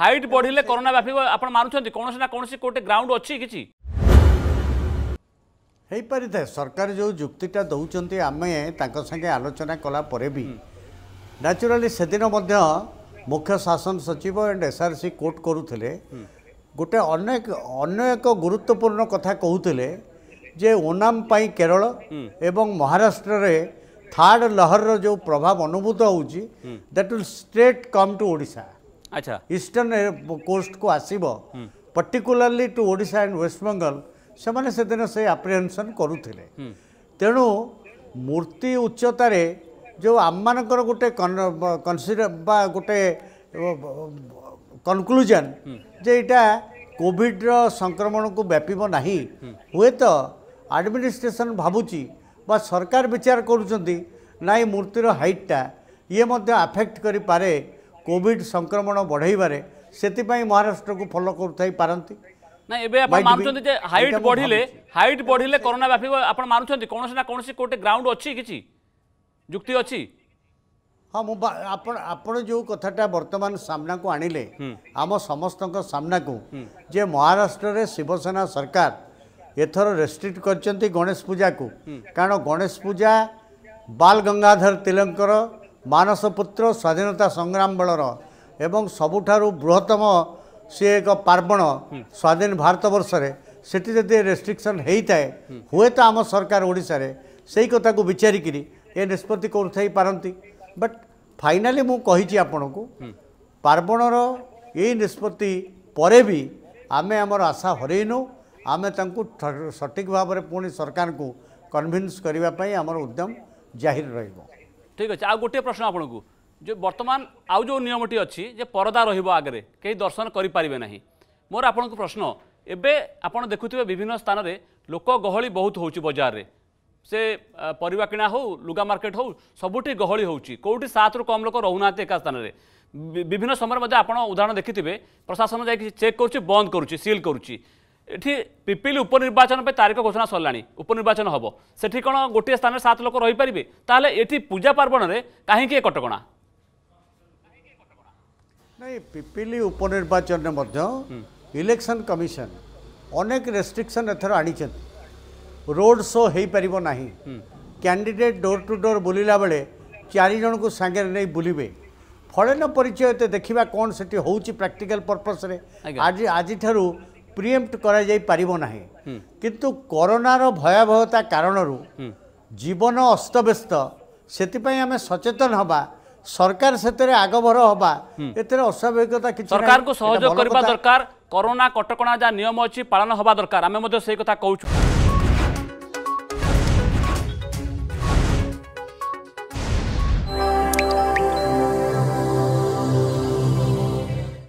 height ବଢ଼ିଲେ corona ବ୍ୟାପିବ ଆପଣ ମାନୁଛନ୍ତି କୌଣସି ନା କୌଣସି କେଉଁଠି ଗ୍ରାଉଣ୍ଡ ଅଛି କିଛି ହେଇପାରିଥାଏ ସରକାର ଯେଉଁ ଯୁକ୍ତିଟା ଦେଉଛନ୍ତି ଆମେ ତାଙ୍କ ସାଙ୍ଗେ ଆଲୋଚନା କଲା ପରେ ବି ନ୍ୟାଚୁରାଲି ସେଦିନ ମଧ୍ୟ ମୁଖ୍ୟ ଶାସନ ସଚିବ ଏଣ୍ଡ ଏସ୍ଆର୍ସି କୋର୍ଟ କରୁଥିଲେ ଗୋଟେ ଅନେକ ଅନ୍ୟ ଏକ ଗୁରୁତ୍ୱପୂର୍ଣ୍ଣ କଥା କହୁଥିଲେ ଯେ ଓନାମ ପାଇଁ କେରଳ ଏବଂ ମହାରାଷ୍ଟ୍ରରେ ଥାର୍ଡ଼ ଲହରର ଯେଉଁ ପ୍ରଭାବ ଅନୁଭୂତ ହେଉଛି that will straight come to Odisha अच्छा ईस्टर्न कोस्ट को आसब पर्टिकुलारली टू ओडा एंड वेस्ट बंगाल से से दिन से आप्रिहेनसन करुले तेणु मूर्ति उच्चतार जो आम मानकर गोटे कनसिडर बा गोटे কনক্লুজন যে এটা কোভিডর সংক্রমণকে ব্যাপিব না হুয়েত আডমিনিষ্ট্রেসন ভাবুচি বা সরকার বিচার করছেন না এই মূর্তির হাইটটা ইয়ে আফেক্ট করে পারে କୋଭିଡ୍ ସଂକ୍ରମଣ ବଢ଼େଇବାରେ ସେଥିପାଇଁ ମହାରାଷ୍ଟ୍ରକୁ ଫଲୋ କରୁଥାଇ ପାରନ୍ତି ନା ଏବେ ଆପଣ ମାନୁଛନ୍ତି ଯେ ହାଇଟ୍ ବଢ଼ିଲେ ହାଇଟ୍ ବଢ଼ିଲେ କରୋନା ବ୍ୟାପିବ ଆପଣ ମାନୁଛନ୍ତି କୌଣସି ନା କୌଣସି କେଉଁଠି ଗ୍ରାଉଣ୍ଡ ଅଛି କିଛି ଯୁକ୍ତି ଅଛି ହଁ ମୁଁ ଆପଣ ଆପଣ ଯେଉଁ କଥାଟା ବର୍ତ୍ତମାନ ସାମ୍ନାକୁ ଆଣିଲେ ଆମ ସମସ୍ତଙ୍କ ସାମ୍ନାକୁ ଯେ ମହାରାଷ୍ଟ୍ରରେ ଶିବସେନା ସରକାର ଏଥର ରେଷ୍ଟ୍ରିକ୍ଟ କରିଛନ୍ତି ଗଣେଶ ପୂଜାକୁ କାରଣ ଗଣେଶ ପୂଜା ବାଲ ଗଙ୍ଗାଧର ତିଲକଙ୍କର ମାନସପୁତ୍ର ସ୍ୱାଧୀନତା ସଂଗ୍ରାମ ବେଳର ଏବଂ ସବୁଠାରୁ ବୃହତ୍ତମ ସିଏ ଏକ ପାର୍ବଣ ସ୍ୱାଧୀନ ଭାରତ ବର୍ଷରେ ସେଠି ଯଦି ରେଷ୍ଟ୍ରିକ୍ସନ୍ ହେଇଥାଏ ହୁଏତ ଆମ ସରକାର ଓଡ଼ିଶାରେ ସେଇ କଥାକୁ ବିଚାରିକିରି ଏ ନିଷ୍ପତ୍ତି କରୁଥାଇ ପାରନ୍ତି ବଟ୍ ଫାଇନାଲି ମୁଁ କହିଛି ଆପଣଙ୍କୁ ପାର୍ବଣର ଏଇ ନିଷ୍ପତ୍ତି ପରେ ବି ଆମେ ଆମର ଆଶା ହରେଇନୁ ଆମେ ତାଙ୍କୁ ସଠିକ୍ ଭାବରେ ପୁଣି ସରକାରଙ୍କୁ କନ୍ଭିନ୍ସ କରିବା ପାଇଁ ଆମର ଉଦ୍ୟମ ଜାହିର ରହିବ ଠିକ୍ ଅଛି ଆଉ ଗୋଟିଏ ପ୍ରଶ୍ନ ଆପଣଙ୍କୁ ଯେ ବର୍ତ୍ତମାନ ଆଉ ଯେଉଁ ନିୟମଟି ଅଛି ଯେ ପରଦା ରହିବ ଆଗରେ କେହି ଦର୍ଶନ କରିପାରିବେ ନାହିଁ ମୋର ଆପଣଙ୍କୁ ପ୍ରଶ୍ନ ଏବେ ଆପଣ ଦେଖୁଥିବେ ବିଭିନ୍ନ ସ୍ଥାନରେ ଲୋକ ଗହଳି ବହୁତ ହେଉଛି ବଜାରରେ ସେ ପରିବା କିଣା ହେଉ ଲୁଗା ମାର୍କେଟ୍ ହେଉ ସବୁଠି ଗହଳି ହେଉଛି କେଉଁଠି ସାତରୁ କମ୍ ଲୋକ ରହୁନାହାନ୍ତି ଏକା ସ୍ଥାନରେ ବିଭିନ୍ନ ସମୟରେ ମଧ୍ୟ ଆପଣ ଉଦାହରଣ ଦେଖିଥିବେ ପ୍ରଶାସନ ଯାଇକି ଚେକ୍ କରୁଛି ବନ୍ଦ କରୁଛି ସିଲ୍ କରୁଛି ଏଠି ପିପିଲି ଉପନିର୍ବାଚନ ପାଇଁ ତାରିଖ ଘୋଷଣା ସରିଲାଣି ଉପନିର୍ବାଚନ ହେବ ସେଠି କ'ଣ ଗୋଟିଏ ସ୍ଥାନରେ ସାତ ଲୋକ ରହିପାରିବେ ତାହେଲେ ଏଠି ପୂଜା ପାର୍ବଣରେ କାହିଁକି ଏ କଟକଣା ନାଇଁ ପିପିଲି ଉପନିର୍ବାଚନରେ ମଧ୍ୟ ଇଲେକ୍ସନ୍ କମିଶନ୍ ଅନେକ ରେଷ୍ଟ୍ରିକ୍ସନ୍ ଏଥର ଆଣିଛନ୍ତି ରୋଡ୍ ଶୋ ହୋଇପାରିବ ନାହିଁ କ୍ୟାଣ୍ଡିଡେଟ୍ ଡୋର୍ ଟୁ ଡୋର୍ ବୁଲିଲା ବେଳେ ଚାରିଜଣଙ୍କୁ ସାଙ୍ଗରେ ନେଇ ବୁଲିବେ ଫଳେନ ପରିଚୟ ଏତେ ଦେଖିବା କ'ଣ ସେଠି ହେଉଛି ପ୍ରାକ୍ଟିକାଲ ପର୍ପଜ୍ରେ ଆଜି ଆଜିଠାରୁ ପ୍ରିଏମ୍ପ୍ଟ କରାଯାଇପାରିବ ନାହିଁ କିନ୍ତୁ କରୋନାର ଭୟାବହତା କାରଣରୁ ଜୀବନ ଅସ୍ତବ୍ୟସ୍ତ ସେଥିପାଇଁ ଆମେ ସଚେତନ ହେବା ସରକାର ସେଥିରେ ଆଗଭର ହେବା ଏଥିରେ ଅସ୍ୱାଭାବିକତା କିଛି ସରକାରଙ୍କୁ ସହଯୋଗ କରିବା ଦରକାର କରୋନା କଟକଣା ଯାହା ନିୟମ ଅଛି ପାଳନ ହେବା ଦରକାର ଆମେ ମଧ୍ୟ ସେଇ କଥା କହୁଛୁ